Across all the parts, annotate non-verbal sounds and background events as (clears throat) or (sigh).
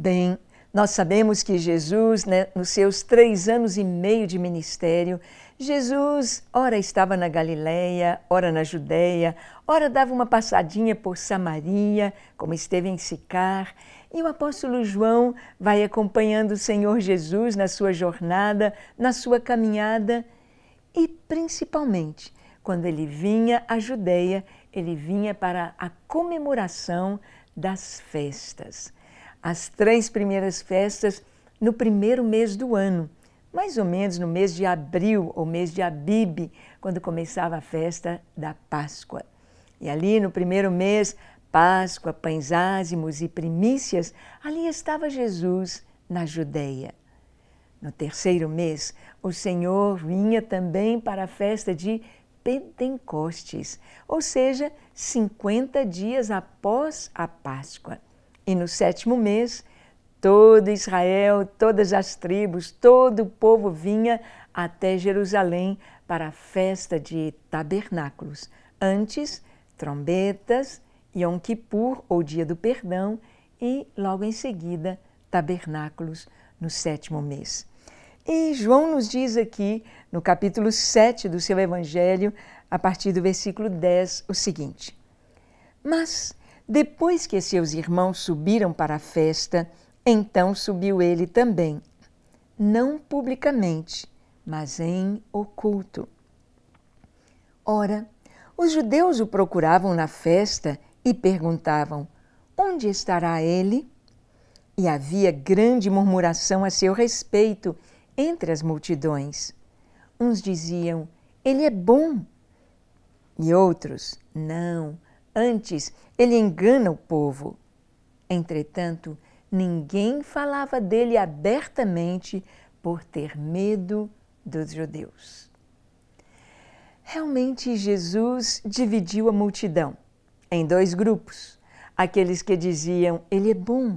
Bem, nós sabemos que Jesus, né, nos seus três anos e meio de ministério, Jesus ora estava na Galileia, ora na Judéia, ora dava uma passadinha por Samaria, como esteve em Sicar, e o apóstolo João vai acompanhando o Senhor Jesus na sua jornada, na sua caminhada e principalmente quando ele vinha à Judéia, ele vinha para a comemoração das festas as três primeiras festas no primeiro mês do ano, mais ou menos no mês de abril ou mês de Abib, quando começava a festa da Páscoa. E ali no primeiro mês, Páscoa, pães ázimos e primícias, ali estava Jesus na Judéia. No terceiro mês, o Senhor vinha também para a festa de Pentecostes, ou seja, 50 dias após a Páscoa. E no sétimo mês, todo Israel, todas as tribos, todo o povo vinha até Jerusalém para a festa de tabernáculos. Antes, trombetas, Yom Kippur, ou Dia do Perdão, e logo em seguida, tabernáculos no sétimo mês. E João nos diz aqui, no capítulo 7 do seu Evangelho, a partir do versículo 10, o seguinte: Mas depois que seus irmãos subiram para a festa, então subiu ele também, não publicamente, mas em oculto. Ora, os judeus o procuravam na festa e perguntavam: Onde estará ele? E havia grande murmuração a seu respeito entre as multidões. Uns diziam: Ele é bom. E outros: Não, Antes, ele engana o povo. Entretanto, ninguém falava dele abertamente por ter medo dos judeus. Realmente, Jesus dividiu a multidão em dois grupos: aqueles que diziam, Ele é bom.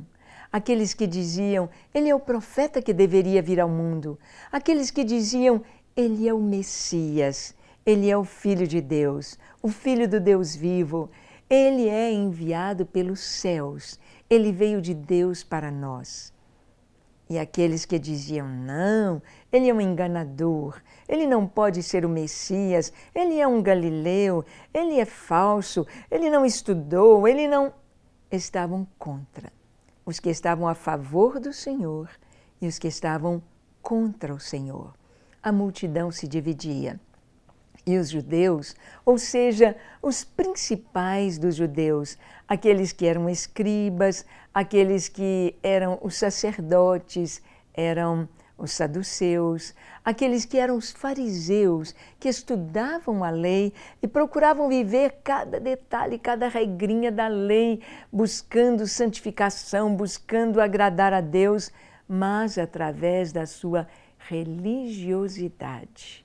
Aqueles que diziam, Ele é o profeta que deveria vir ao mundo. Aqueles que diziam, Ele é o Messias, Ele é o Filho de Deus, o Filho do Deus vivo, ele é enviado pelos céus, ele veio de Deus para nós. E aqueles que diziam: não, ele é um enganador, ele não pode ser o Messias, ele é um galileu, ele é falso, ele não estudou, ele não. estavam contra. Os que estavam a favor do Senhor e os que estavam contra o Senhor. A multidão se dividia e os judeus, ou seja, os principais dos judeus, aqueles que eram escribas, aqueles que eram os sacerdotes, eram os saduceus, aqueles que eram os fariseus, que estudavam a lei e procuravam viver cada detalhe, cada regrinha da lei, buscando santificação, buscando agradar a Deus, mas através da sua religiosidade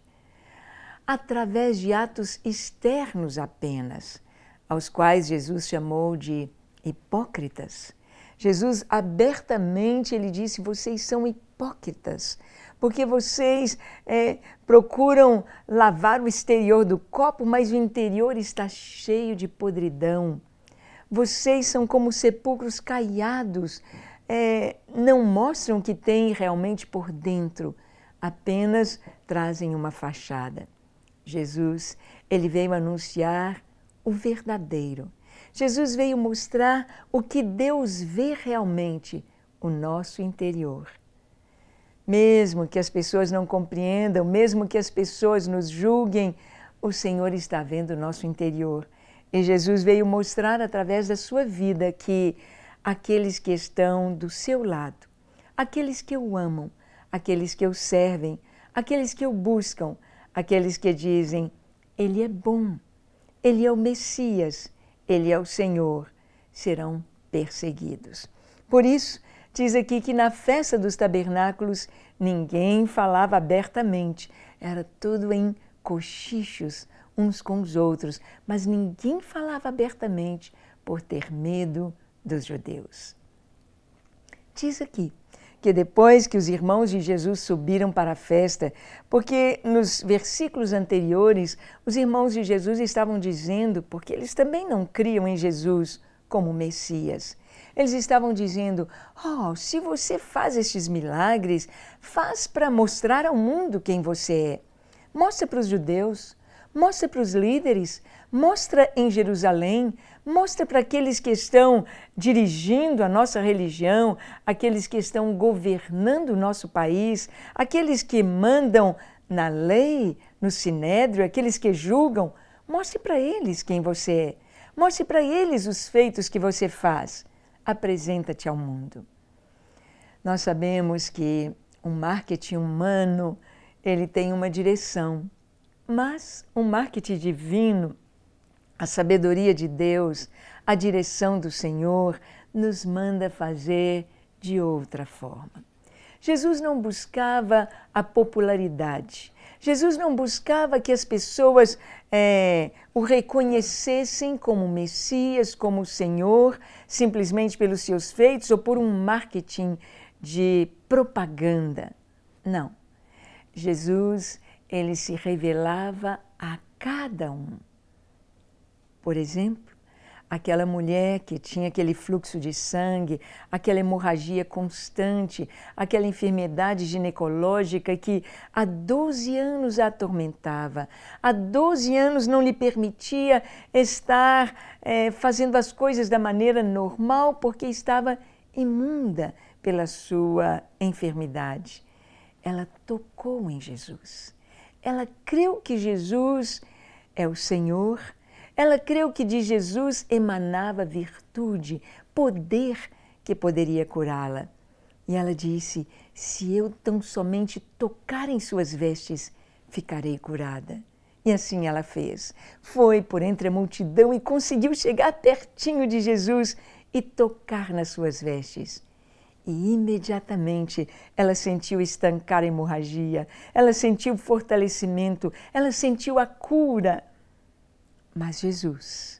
através de atos externos apenas, aos quais Jesus chamou de hipócritas. Jesus abertamente ele disse: vocês são hipócritas, porque vocês é, procuram lavar o exterior do copo, mas o interior está cheio de podridão. Vocês são como sepulcros caiados, é, não mostram o que têm realmente por dentro, apenas trazem uma fachada. Jesus, ele veio anunciar o verdadeiro. Jesus veio mostrar o que Deus vê realmente, o nosso interior. Mesmo que as pessoas não compreendam, mesmo que as pessoas nos julguem, o Senhor está vendo o nosso interior. E Jesus veio mostrar através da sua vida que aqueles que estão do seu lado, aqueles que o amam, aqueles que o servem, aqueles que o buscam, aqueles que dizem: Ele é bom, Ele é o Messias, Ele é o Senhor, serão perseguidos. Por isso, diz aqui que na festa dos tabernáculos ninguém falava abertamente, era tudo em cochichos uns com os outros, mas ninguém falava abertamente por ter medo dos judeus. Diz aqui, que depois que os irmãos de Jesus subiram para a festa, porque nos versículos anteriores os irmãos de Jesus estavam dizendo, porque eles também não criam em Jesus como Messias. Eles estavam dizendo: Oh, se você faz estes milagres, faz para mostrar ao mundo quem você é. Mostra para os judeus, mostra para os líderes, mostra em Jerusalém, mostra para aqueles que estão dirigindo a nossa religião, aqueles que estão governando o nosso país, aqueles que mandam na lei, no sinédrio, aqueles que julgam, mostre para eles quem você é. Mostre para eles os feitos que você faz. Apresenta-te ao mundo. Nós sabemos que o marketing humano, ele tem uma direção, mas o marketing divino a sabedoria de Deus, a direção do Senhor, nos manda fazer de outra forma. Jesus não buscava a popularidade. Jesus não buscava que as pessoas é, o reconhecessem como Messias, como Senhor, simplesmente pelos seus feitos ou por um marketing de propaganda. Não. Jesus, ele se revelava a cada um por exemplo, aquela mulher que tinha aquele fluxo de sangue, aquela hemorragia constante, aquela enfermidade ginecológica que há 12 anos a atormentava, há 12 anos não lhe permitia estar é, fazendo as coisas da maneira normal porque estava imunda pela sua enfermidade. Ela tocou em Jesus. Ela creu que Jesus é o Senhor ela creu que de Jesus emanava virtude, poder que poderia curá-la. E ela disse: Se eu tão somente tocar em suas vestes, ficarei curada. E assim ela fez. Foi por entre a multidão e conseguiu chegar pertinho de Jesus e tocar nas suas vestes. E imediatamente ela sentiu estancar a hemorragia, ela sentiu fortalecimento, ela sentiu a cura. Mas Jesus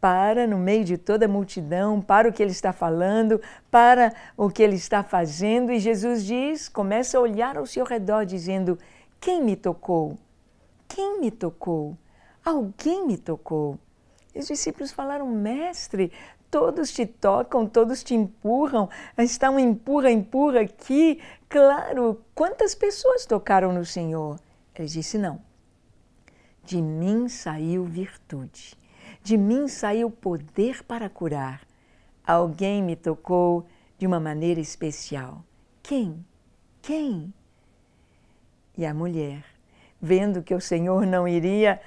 para no meio de toda a multidão, para o que ele está falando, para o que ele está fazendo, e Jesus diz, começa a olhar ao seu redor, dizendo: Quem me tocou? Quem me tocou? Alguém me tocou. E os discípulos falaram: Mestre, todos te tocam, todos te empurram, está um empurra, empurra aqui. Claro, quantas pessoas tocaram no Senhor? Ele disse: Não de mim saiu virtude, de mim saiu poder para curar. Alguém me tocou de uma maneira especial. Quem? Quem? E a mulher, vendo que o Senhor não iria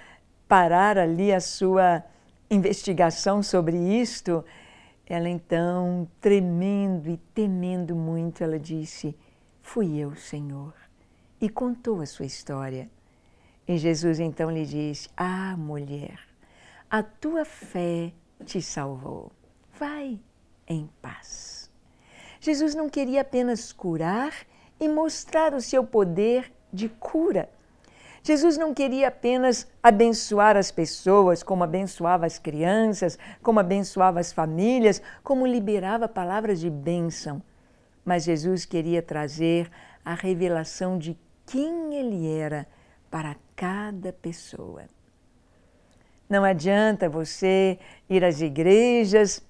parar ali a sua investigação sobre isto, ela então, tremendo e temendo muito, ela disse: Fui eu, Senhor. E contou a sua história. E Jesus então lhe diz: Ah, mulher, a tua fé te salvou. Vai em paz. Jesus não queria apenas curar e mostrar o seu poder de cura. Jesus não queria apenas abençoar as pessoas, como abençoava as crianças, como abençoava as famílias, como liberava palavras de bênção. Mas Jesus queria trazer a revelação de quem Ele era para cada pessoa. Não adianta você ir às igrejas,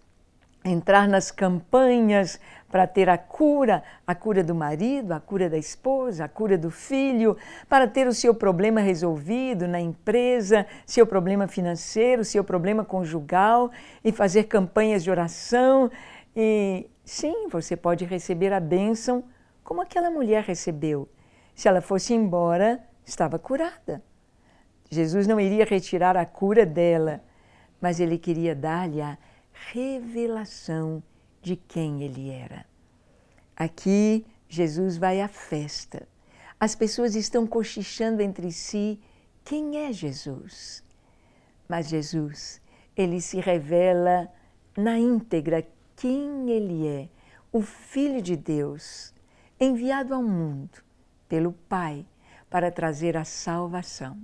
entrar nas campanhas para ter a cura, a cura do marido, a cura da esposa, a cura do filho, para ter o seu problema resolvido na empresa, seu problema financeiro, seu problema conjugal e fazer campanhas de oração. E sim, você pode receber a bênção como aquela mulher recebeu. Se ela fosse embora, estava curada. Jesus não iria retirar a cura dela, mas ele queria dar-lhe a revelação de quem ele era. Aqui, Jesus vai à festa. As pessoas estão cochichando entre si quem é Jesus. Mas Jesus, ele se revela na íntegra quem ele é, o Filho de Deus, enviado ao mundo pelo Pai para trazer a salvação.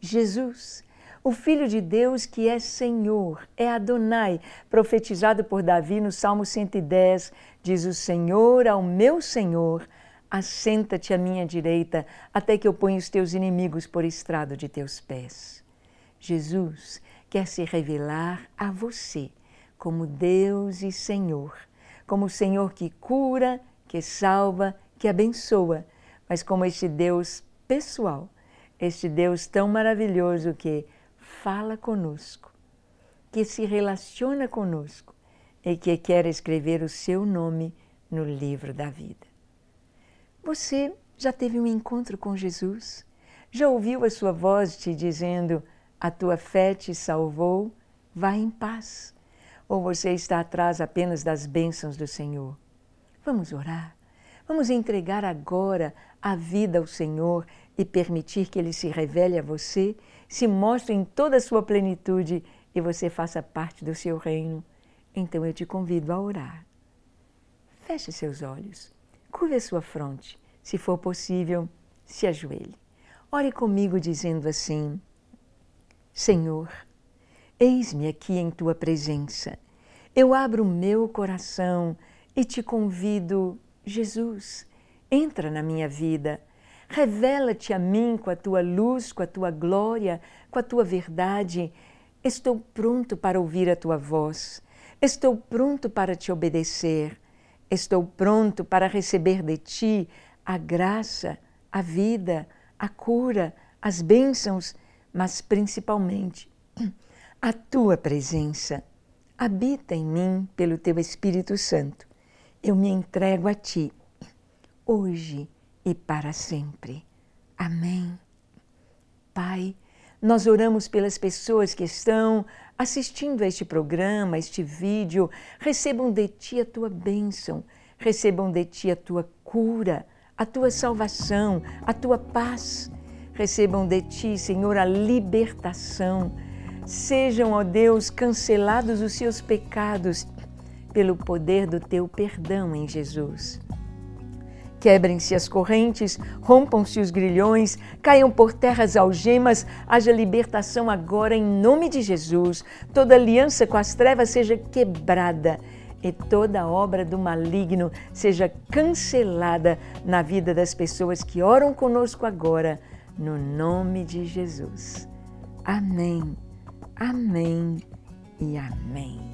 Jesus, o Filho de Deus que é Senhor, é Adonai, profetizado por Davi no Salmo 110, diz o Senhor ao meu Senhor, assenta-te à minha direita, até que eu ponha os teus inimigos por estrado de teus pés. Jesus quer se revelar a você como Deus e Senhor, como o Senhor que cura, que salva, que abençoa, mas como este Deus pessoal, este Deus tão maravilhoso que fala conosco, que se relaciona conosco e que quer escrever o seu nome no livro da vida. Você já teve um encontro com Jesus? Já ouviu a sua voz te dizendo: A tua fé te salvou, vá em paz? Ou você está atrás apenas das bênçãos do Senhor? Vamos orar Vamos entregar agora a vida ao Senhor e permitir que Ele se revele a você, se mostre em toda a sua plenitude e você faça parte do seu reino. Então eu te convido a orar. Feche seus olhos, curve a sua fronte, se for possível, se ajoelhe. Ore comigo dizendo assim: Senhor, eis-me aqui em tua presença. Eu abro o meu coração e te convido Jesus, entra na minha vida, revela-te a mim com a tua luz, com a tua glória, com a tua verdade. Estou pronto para ouvir a tua voz, estou pronto para te obedecer, estou pronto para receber de ti a graça, a vida, a cura, as bênçãos, mas principalmente (clears throat) a tua presença. Habita em mim pelo teu Espírito Santo eu me entrego a ti, hoje e para sempre. Amém. Pai, nós oramos pelas pessoas que estão assistindo a este programa, a este vídeo. Recebam de ti a tua bênção, recebam de ti a tua cura, a tua salvação, a tua paz. Recebam de ti, Senhor, a libertação. Sejam, ó Deus, cancelados os seus pecados pelo poder do teu perdão em Jesus. Quebrem-se as correntes, rompam-se os grilhões, caiam por terra as algemas, haja libertação agora em nome de Jesus. Toda aliança com as trevas seja quebrada e toda obra do maligno seja cancelada na vida das pessoas que oram conosco agora, no nome de Jesus. Amém, amém e amém